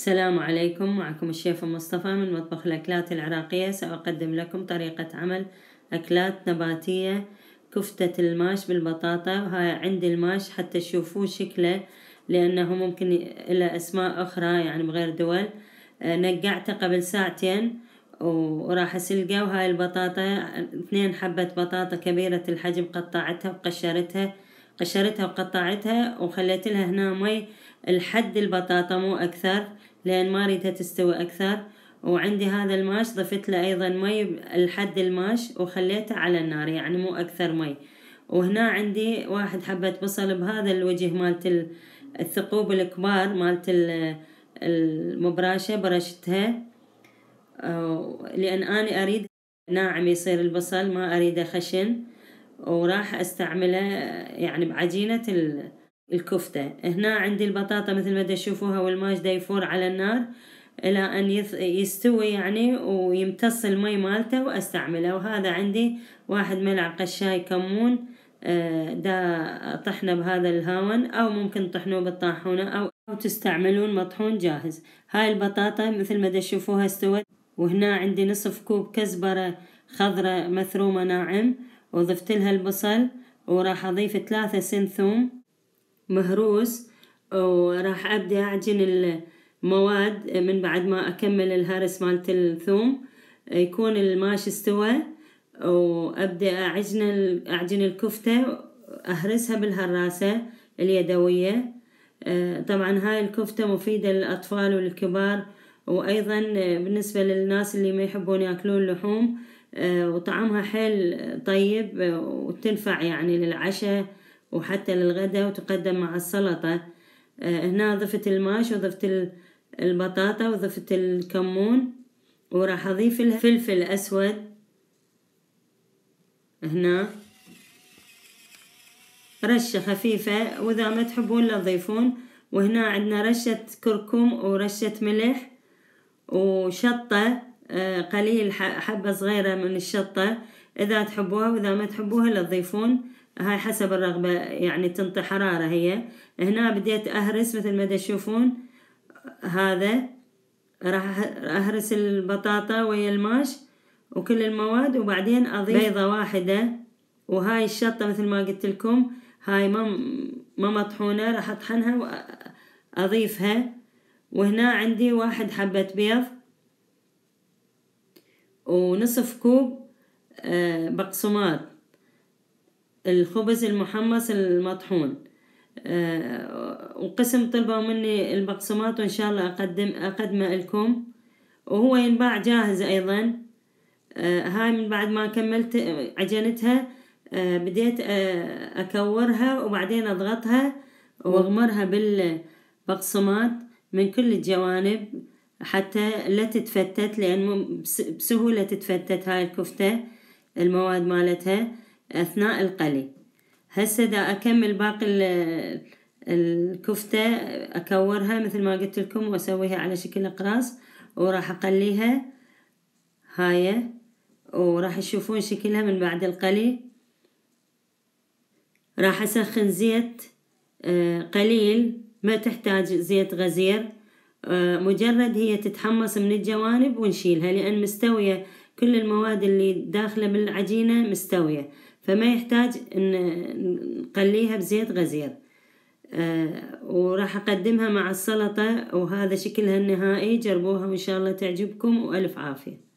السلام عليكم معكم الشيف مصطفى من مطبخ الأكلات العراقية سأقدم لكم طريقة عمل أكلات نباتية كفتة الماش بالبطاطا هاي عندي الماش حتى تشوفوه شكله لأنه ممكن إلى أسماء أخرى يعني بغير دول آه، نقعته قبل ساعتين وراح أسلقه وهاي البطاطا اثنين حبة بطاطا كبيرة الحجم قطعتها وقشرتها قشرتها وقطعتها وخليت لها هنا مي لحد البطاطا مو أكثر لأن ما اريدها تستوي أكثر وعندي هذا الماش ضفت له أيضا مي لحد الماش وخليته على النار يعني مو أكثر مي وهنا عندي واحد حبة بصل بهذا الوجه مالت الثقوب الكبار مالت المبراشة برشتها لأن أنا أريد ناعم يصير البصل ما أريده خشن وراح أستعمله يعني بعجينة الكفتة هنا عندي البطاطا مثل ما تشوفوها والماجدة يفور على النار إلى أن يستوي يعني ويمتص المي مالته وأستعمله وهذا عندي واحد ملعقة شاي كمون دا آه، طحنا بهذا الهاون أو ممكن تطحنوه بالطاحونة أو أو تستعملون مطحون جاهز هاي البطاطا مثل ما تشوفوها استوت وهنا عندي نصف كوب كزبرة خضرة مثرومة ناعم وضفت لها البصل وراح أضيف ثلاثة سن ثوم مهروس وراح أبدأ أعجن المواد من بعد ما أكمل الهرس مالت الثوم يكون الماش استوى وأبدأ أعجن أعجن الكفتة أهرسها بالهراسة اليدوية طبعا هاي الكفتة مفيدة للأطفال والكبار وأيضا بالنسبة للناس اللي ما يحبون يأكلون لحوم وطعمها حيل طيب وتنفع يعني للعشاء وحتى للغداء وتقدم مع السلطة آه، هنا ضفت الماش وضفت البطاطا وضفت الكمون وراح أضيف الفلفل أسود هنا رشة خفيفة وإذا ما تحبون لا تضيفون وهنا عندنا رشة كركم ورشة ملح وشطة آه، قليل حبة صغيرة من الشطة إذا تحبوها وإذا ما تحبوها لا تضيفون هاي حسب الرغبة يعني تنطي حرارة هي هنا بديت أهرس مثل ما تشوفون هذا راح أه-، أهرس البطاطا ويا الماش وكل المواد وبعدين أضيف بيضة واحدة وهاي الشطة مثل ما قلت لكم هاي ما ما مطحونة راح أطحنها وأضيفها وهنا عندي واحد حبة بيض ونصف كوب أه، بقسماط الخبز المحمص المطحون آه، وقسم طلبوا مني المقسومات وإن شاء الله أقدم أقدمه لكم وهو ينباع جاهز أيضا آه، هاي من بعد ما كملت عجنتها آه، بديت أكورها وبعدين أضغطها وأغمرها بالبقسماط من كل الجوانب حتى لا تتفتت لأن بسهولة تتفتت هاي الكفتة المواد مالتها أثناء القلي هسه دا أكمل باقي الكفتة أكورها مثل ما قلت لكم وأسويها على شكل أقراص وراح أقليها هاي وراح تشوفون شكلها من بعد القلي راح أسخن زيت آه، قليل ما تحتاج زيت غزير آه، مجرد هي تتحمص من الجوانب ونشيلها لأن مستوية كل المواد اللي داخلة بالعجينة مستوية فما يحتاج ان نقليها بزيت غزير أه وراح اقدمها مع السلطة وهذا شكلها النهائي جربوها وان شاء الله تعجبكم والف عافية